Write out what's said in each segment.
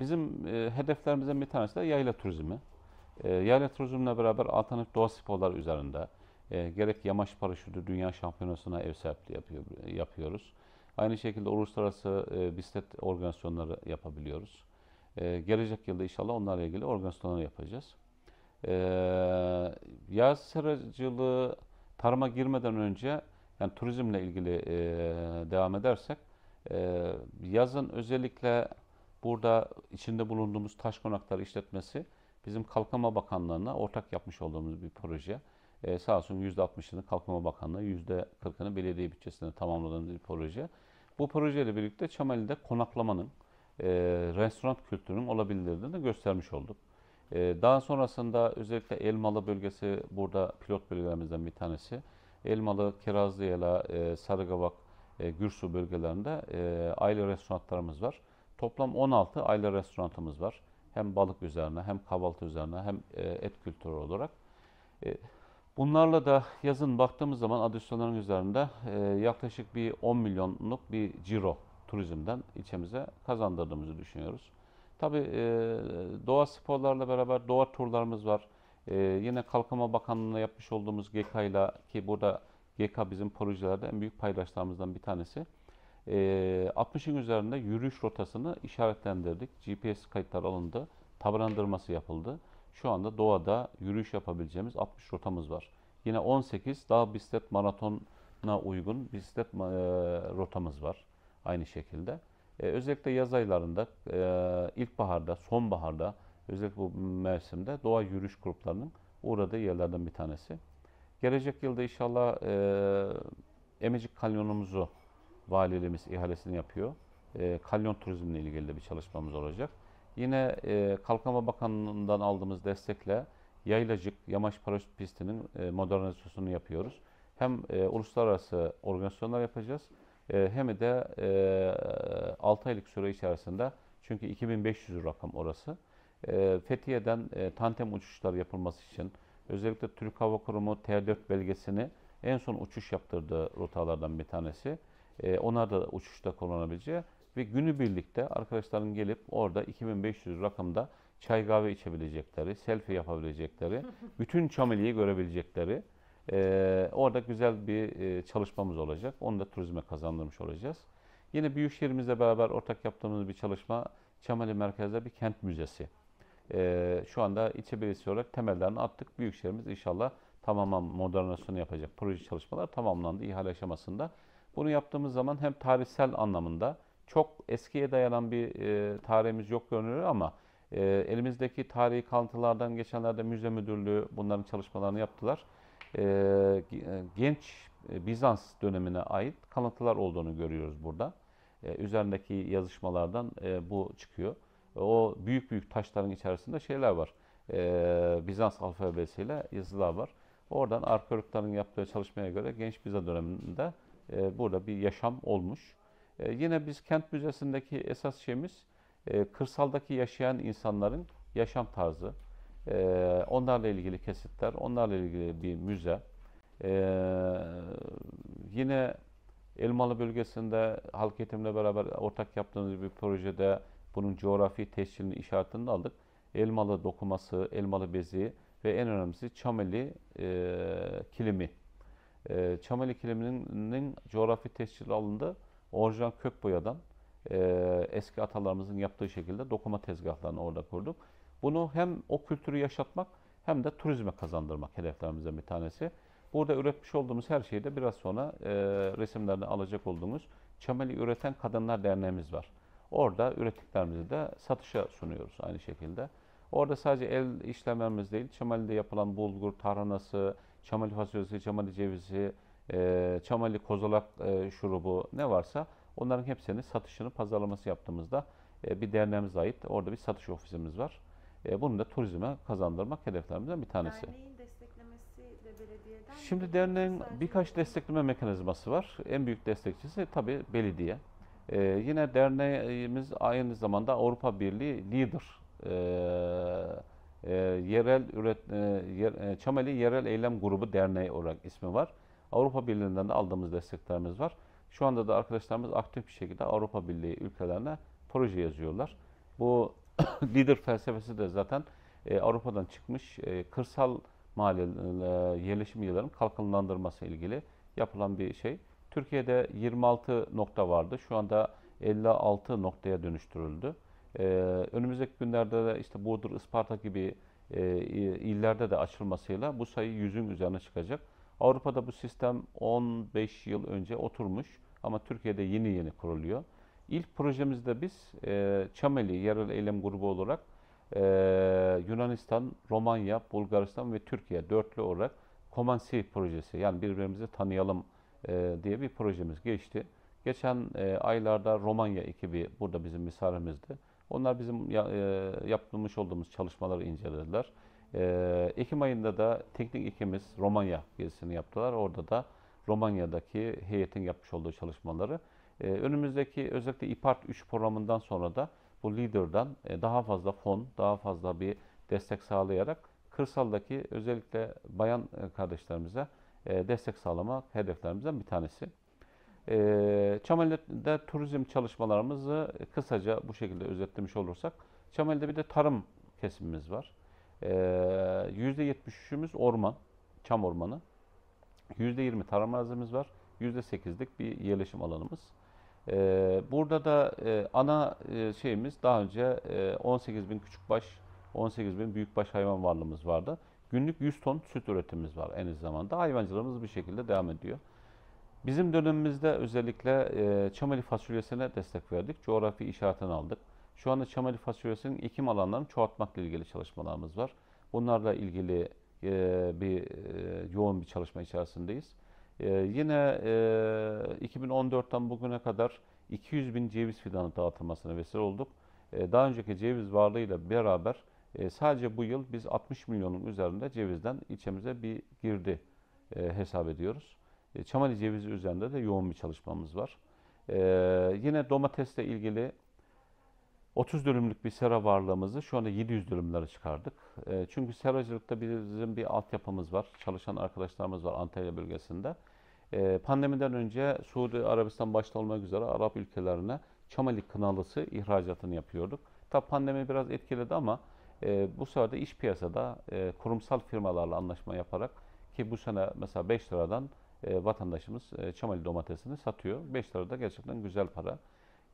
Bizim e, hedeflerimizden bir tanesi de yayla turizmi. E, yayla turizmle beraber alternatif doğa sporları üzerinde e, gerek yamaç paraşütü dünya şampiyonasına ev sahipliği yapıyor, yapıyoruz. Aynı şekilde uluslararası e, bisiklet organizasyonları yapabiliyoruz. E, gelecek yılda inşallah onlarla ilgili organizasyonları yapacağız. E, yaz seracılığı tarıma girmeden önce yani turizmle ilgili e, devam edersek e, yazın özellikle Burada içinde bulunduğumuz taş konakları işletmesi bizim Kalkınma Bakanlığı'na ortak yapmış olduğumuz bir proje. Ee, sağ olsun %60'ını Kalkınma Bakanlığı, %40'ını belediye bütçesinde tamamladığımız bir proje. Bu projeyle birlikte Çameli'de konaklamanın, e, restoran kültürünün olabilirliğini göstermiş olduk. E, daha sonrasında özellikle Elmalı bölgesi burada pilot bölgelerimizden bir tanesi. Elmalı, Kirazlıyela, e, Sarıgavak, e, Gürsu bölgelerinde e, aile restoranlarımız var. Toplam 16 aile restoranımız var. Hem balık üzerine hem kahvaltı üzerine hem e, et kültürü olarak. E, bunlarla da yazın baktığımız zaman adisyonların üzerinde e, yaklaşık bir 10 milyonluk bir ciro turizmden içimize kazandırdığımızı düşünüyoruz. Tabii doğa sporlarla beraber doğa turlarımız var. yine Kalkınma Bakanlığı'na yapmış olduğumuz GK ile ki burada GK bizim projelerde en büyük paydaşlarımızdan bir tanesi. 60'ın ee, üzerinde yürüyüş rotasını işaretlendirdik. GPS kayıtlar alındı. Tabrandırması yapıldı. Şu anda doğada yürüyüş yapabileceğimiz 60 rotamız var. Yine 18 daha bisiklet maratonuna uygun bisiklet e, rotamız var aynı şekilde. E, özellikle yaz aylarında, e, ilkbaharda, sonbaharda özellikle bu mevsimde doğa yürüyüş gruplarının uğradığı yerlerden bir tanesi. Gelecek yılda inşallah e, Emecik Kanyonumuzu valiliğimiz ihalesini yapıyor. E, kalyon turizmle ilgili de bir çalışmamız olacak. Yine e, Kalkınma Bakanlığı'ndan aldığımız destekle Yaylacık Yamaç Paraşüt Pisti'nin e, modernizasyonunu yapıyoruz. Hem e, uluslararası organizasyonlar yapacağız e, hem de e, 6 aylık süre içerisinde çünkü 2500 rakam orası. E, Fethiye'den e, tantem uçuşlar yapılması için özellikle Türk Hava Kurumu T4 belgesini en son uçuş yaptırdığı rotalardan bir tanesi. E, onlar da uçuşta kullanabileceği ve günü birlikte arkadaşların gelip orada 2500 rakamda çay kahve içebilecekleri, selfie yapabilecekleri, bütün Çameli'yi görebilecekleri e, orada güzel bir e, çalışmamız olacak. Onu da turizme kazandırmış olacağız. Yine Büyükşehirimizle beraber ortak yaptığımız bir çalışma Çameli merkezde bir kent müzesi. E, şu anda ilçe belediyesi olarak temellerini attık. Büyükşehirimiz inşallah tamamen modernizasyonu yapacak. Proje çalışmaları tamamlandı ihale aşamasında. Bunu yaptığımız zaman hem tarihsel anlamında çok eskiye dayanan bir e, tarihimiz yok görünüyor ama e, elimizdeki tarihi kalıntılardan geçenlerde müze müdürlüğü bunların çalışmalarını yaptılar. E, e genç e, Bizans dönemine ait kalıntılar olduğunu görüyoruz burada. E, üzerindeki yazışmalardan e, bu çıkıyor. E, o büyük büyük taşların içerisinde şeyler var. E, Bizans alfabesiyle yazılar var. Oradan arkeologların yaptığı çalışmaya göre genç Bizans döneminde ee, burada bir yaşam olmuş. Ee, yine biz kent müzesindeki esas şeyimiz e, kırsaldaki yaşayan insanların yaşam tarzı. Ee, onlarla ilgili kesitler, onlarla ilgili bir müze. yine Elmalı bölgesinde halk eğitimle beraber ortak yaptığımız bir projede bunun coğrafi tescilini işaretini aldık. Elmalı dokuması, elmalı bezi ve en önemlisi çameli e, kilimi e, Çameli kiliminin coğrafi tescil alındı. Orijinal kök boyadan e, eski atalarımızın yaptığı şekilde dokuma tezgahlarını orada kurduk. Bunu hem o kültürü yaşatmak hem de turizme kazandırmak hedeflerimizden bir tanesi. Burada üretmiş olduğumuz her şeyi de biraz sonra e, resimlerde alacak olduğumuz Çameli Üreten Kadınlar Derneğimiz var. Orada ürettiklerimizi de satışa sunuyoruz aynı şekilde. Orada sadece el işlememiz değil, Çameli'de yapılan bulgur, tarhanası, çamali fasulyesi, çamali cevizi, e, çamali kozalak e, şurubu ne varsa onların hepsini satışını pazarlaması yaptığımızda e, bir derneğimize ait orada bir satış ofisimiz var. E, bunu da turizme kazandırmak hedeflerimizden bir tanesi. Derneğin desteklemesi de belediyeden Şimdi derneğin birkaç destekleme mekanizması var. En büyük destekçisi tabii belediye. E, yine derneğimiz aynı zamanda Avrupa Birliği lider. E, e, yerel üret, e, yer, e, Çameli Yerel Eylem Grubu Derneği olarak ismi var. Avrupa Birliği'nden de aldığımız desteklerimiz var. Şu anda da arkadaşlarımız aktif bir şekilde Avrupa Birliği ülkelerine proje yazıyorlar. Bu lider felsefesi de zaten e, Avrupa'dan çıkmış e, kırsal mahalle e, yerleşim yıllarının kalkınlandırması ilgili yapılan bir şey. Türkiye'de 26 nokta vardı. Şu anda 56 noktaya dönüştürüldü. E, önümüzdeki günlerde de işte Burdur, Isparta gibi e, illerde de açılmasıyla bu sayı yüzün üzerine çıkacak. Avrupa'da bu sistem 15 yıl önce oturmuş ama Türkiye'de yeni yeni kuruluyor. İlk projemizde biz e, Çameli Yerel Eylem Grubu olarak e, Yunanistan, Romanya, Bulgaristan ve Türkiye dörtlü olarak Komansi projesi yani birbirimizi tanıyalım e, diye bir projemiz geçti. Geçen e, aylarda Romanya ekibi burada bizim misalimizdi. Onlar bizim e, yapılmış olduğumuz çalışmaları incelediler. E, Ekim ayında da teknik ekimiz Romanya gezisini yaptılar. Orada da Romanya'daki heyetin yapmış olduğu çalışmaları. E, önümüzdeki özellikle İPART 3 programından sonra da bu liderden daha fazla fon, daha fazla bir destek sağlayarak kırsaldaki özellikle bayan kardeşlerimize destek sağlamak hedeflerimizden bir tanesi. Ee, Çameli'de turizm çalışmalarımızı kısaca bu şekilde özetlemiş olursak, Çameli'de bir de tarım kesimimiz var. %73'ümüz ee, orman, çam ormanı. %20 tarım arazimiz var. %8'lik bir yerleşim alanımız. Ee, burada da e, ana e, şeyimiz daha önce 18 e, bin küçük baş, 18 bin büyük baş hayvan varlığımız vardı. Günlük 100 ton süt üretimimiz var en az zamanda. Hayvancılığımız bir şekilde devam ediyor. Bizim dönemimizde özellikle e, çameli fasulyesine destek verdik. Coğrafi işaretini aldık. Şu anda çameli fasulyesinin ekim alanlarını çoğaltmakla ilgili çalışmalarımız var. Bunlarla ilgili e, bir e, yoğun bir çalışma içerisindeyiz. E, yine e, 2014'ten bugüne kadar 200 bin ceviz fidanı dağıtılmasına vesile olduk. E, daha önceki ceviz varlığıyla beraber e, sadece bu yıl biz 60 milyonun üzerinde cevizden ilçemize bir girdi e, hesap ediyoruz. E, çamali cevizi üzerinde de yoğun bir çalışmamız var. Ee, yine domatesle ilgili 30 dönümlük bir sera varlığımızı şu anda 700 dönümlere çıkardık. Ee, çünkü seracılıkta bizim bir altyapımız var. Çalışan arkadaşlarımız var Antalya bölgesinde. Ee, pandemiden önce Suudi Arabistan başta olmak üzere Arap ülkelerine çamalik kınalısı ihracatını yapıyorduk. Tabi pandemi biraz etkiledi ama e, bu sefer de iş piyasada e, kurumsal firmalarla anlaşma yaparak ki bu sene mesela 5 liradan e, vatandaşımız e, Çamali domatesini satıyor. 5 lira da gerçekten güzel para.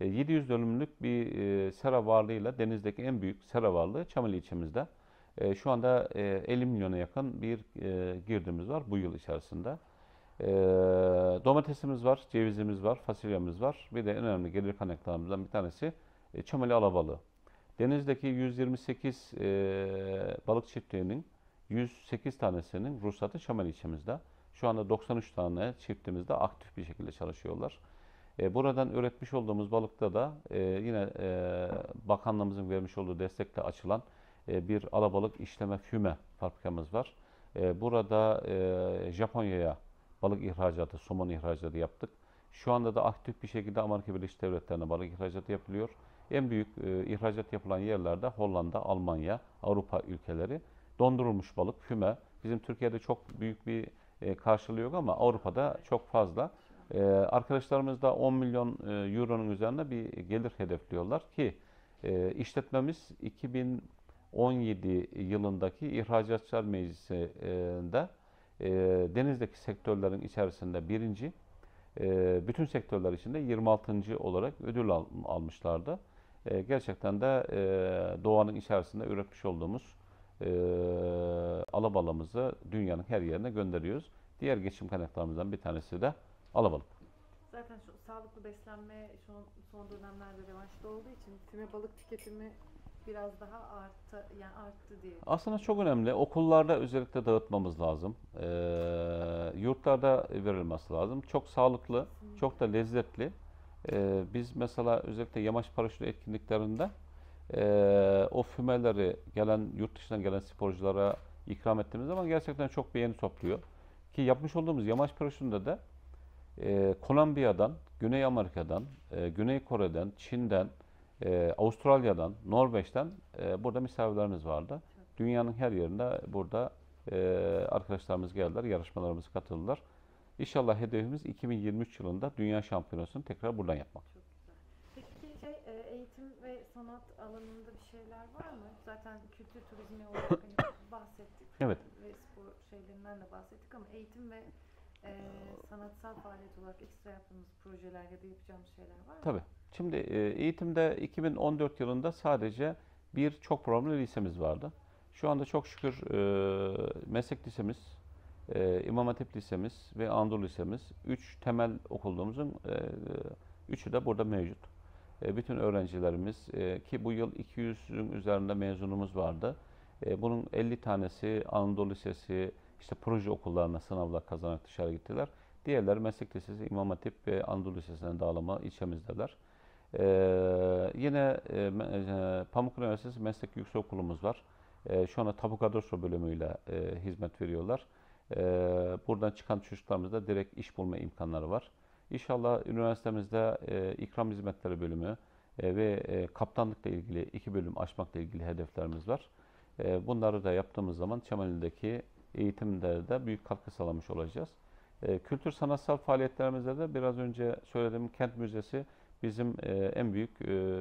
E, 700 dönümlük bir e, sera varlığıyla denizdeki en büyük sera varlığı Çamali ilçemizde. E, şu anda e, 50 milyona yakın bir e, girdimiz var bu yıl içerisinde. E, domatesimiz var, cevizimiz var, fasulyemiz var. Bir de en önemli gelir kaynaklarımızdan bir tanesi e, Çamali alabalığı. Denizdeki 128 e, balık çiftliğinin 108 tanesinin ruhsatı Çamali ilçemizde. Şu anda 93 tane çiftimizde aktif bir şekilde çalışıyorlar. E, buradan üretmiş olduğumuz balıkta da e, yine e, bakanlığımızın vermiş olduğu destekle açılan bir alabalık işleme füme fabrikamız var. burada Japonya'ya balık ihracatı, somon ihracatı yaptık. Şu anda da aktif bir şekilde Amerika Birleşik Devletleri'ne balık ihracatı yapılıyor. En büyük ihracat yapılan yerlerde Hollanda, Almanya, Avrupa ülkeleri. Dondurulmuş balık, füme. Bizim Türkiye'de çok büyük bir e, karşılıyor ama Avrupa'da çok fazla. E, arkadaşlarımız da 10 milyon e, euronun üzerinde bir gelir hedefliyorlar ki işletmemiz 2017 yılındaki İhracatçılar Meclisi'nde denizdeki sektörlerin içerisinde birinci, bütün sektörler içinde 26. olarak ödül almışlardı. gerçekten de doğanın içerisinde üretmiş olduğumuz e, alabalığımızı dünyanın her yerine gönderiyoruz. Diğer geçim kaynaklarımızdan bir tanesi de alabalık. Zaten şu sağlıklı beslenme şu son dönemlerde revaçta olduğu için füme balık tüketimi biraz daha arttı, yani arttı diye. Aslında çok önemli. Okullarda özellikle dağıtmamız lazım. Ee, yurtlarda verilmesi lazım. Çok sağlıklı, Kesinlikle. çok da lezzetli. Ee, biz mesela özellikle yamaç paraşütü etkinliklerinde e, o fümeleri gelen yurt dışından gelen sporculara ikram ettiğimiz zaman gerçekten çok beğeni topluyor. Ki yapmış olduğumuz yamaç paraşütünde de e, Kolombiya'dan, Güney Amerika'dan, e, Güney Kore'den, Çin'den, e, Avustralya'dan, Norveç'ten e, burada misafirlerimiz vardı. Dünyanın her yerinde burada e, arkadaşlarımız geldiler, yarışmalarımıza katıldılar. İnşallah hedefimiz 2023 yılında Dünya Şampiyonası'nı tekrar buradan yapmak ve sanat alanında bir şeyler var mı? Zaten kültür turizmi olarak hani bahsettik. Evet. Ve spor şeylerinden de bahsettik ama eğitim ve e, sanatsal faaliyet olarak ekstra yaptığımız projeler ya da yapacağımız şeyler var mı? Tabii. Şimdi e, eğitimde 2014 yılında sadece bir çok problemli lisemiz vardı. Şu anda çok şükür e, meslek lisemiz, e, İmam Hatip lisemiz ve Anadolu lisemiz 3 temel okulluğumuzun e, e, üçü de burada mevcut. E, bütün öğrencilerimiz e, ki bu yıl 200'ün üzerinde mezunumuz vardı. E, bunun 50 tanesi Anadolu Lisesi, işte proje okullarına sınavlar kazanarak dışarı gittiler. Diğerler, Meslek Lisesi, İmam Hatip ve Anadolu Lisesi'ne dağılma ilçemizdeler. Ee, yine e, Pamukkale Üniversitesi Meslek Yüksek Okulumuz var. E, şu anda Tapu Kadastro bölümüyle e, hizmet veriyorlar. E, buradan çıkan çocuklarımızda direkt iş bulma imkanları var. İnşallah üniversitemizde e, ikram hizmetleri bölümü e, ve e, kaptanlıkla ilgili iki bölüm açmakla ilgili hedeflerimiz var. E, bunları da yaptığımız zaman Çamali'deki eğitimde de büyük katkı sağlamış olacağız. E, kültür sanatsal faaliyetlerimizde de biraz önce söylediğim kent müzesi bizim e, en büyük e,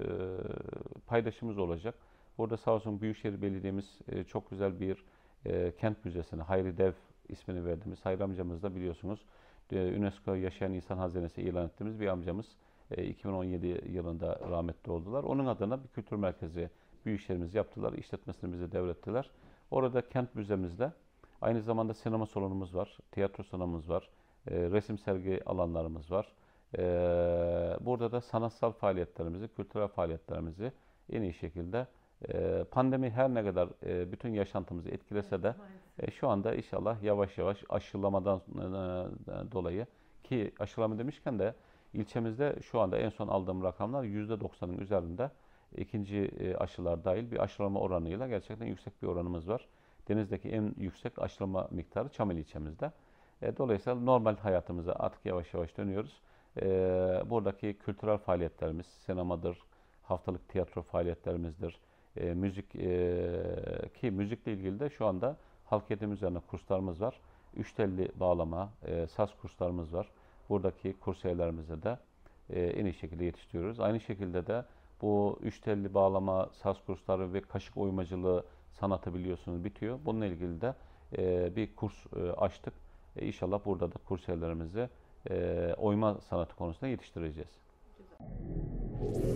paydaşımız olacak. Burada sağ olsun Büyükşehir Belediye'miz e, çok güzel bir e, kent müzesini, Hayri Dev ismini verdiğimiz Hayri amcamız da biliyorsunuz ee, UNESCO Yaşayan İnsan Hazinesi ilan ettiğimiz bir amcamız 2017 e, yılında rahmetli oldular. Onun adına bir kültür merkezi büyükşehirimiz yaptılar. İşletmesini bize devrettiler. Orada kent müzemizde aynı zamanda sinema salonumuz var, tiyatro salonumuz var, e, resim sergi alanlarımız var. E, burada da sanatsal faaliyetlerimizi, kültürel faaliyetlerimizi en iyi şekilde ee, pandemi her ne kadar e, bütün yaşantımızı etkilese de e, şu anda inşallah yavaş yavaş aşılamadan e, dolayı ki aşılama demişken de ilçemizde şu anda en son aldığım rakamlar %90'ın üzerinde ikinci aşılar dahil bir aşılama oranıyla gerçekten yüksek bir oranımız var. Deniz'deki en yüksek aşılama miktarı Çamil ilçemizde. Dolayısıyla normal hayatımıza artık yavaş yavaş dönüyoruz. Buradaki kültürel faaliyetlerimiz sinemadır, haftalık tiyatro faaliyetlerimizdir, e, müzik e, ki müzikle ilgili de şu anda halk eğitim üzerine kurslarımız var. Üç telli bağlama, e, saz kurslarımız var. Buradaki kursiyerlerimizi de e, en iyi şekilde yetiştiriyoruz. Aynı şekilde de bu üç telli bağlama, saz kursları ve kaşık oymacılığı sanatı biliyorsunuz bitiyor. Bununla ilgili de e, bir kurs e, açtık. E, inşallah burada da kurselerimizi e, oyma sanatı konusunda yetiştireceğiz. Güzel.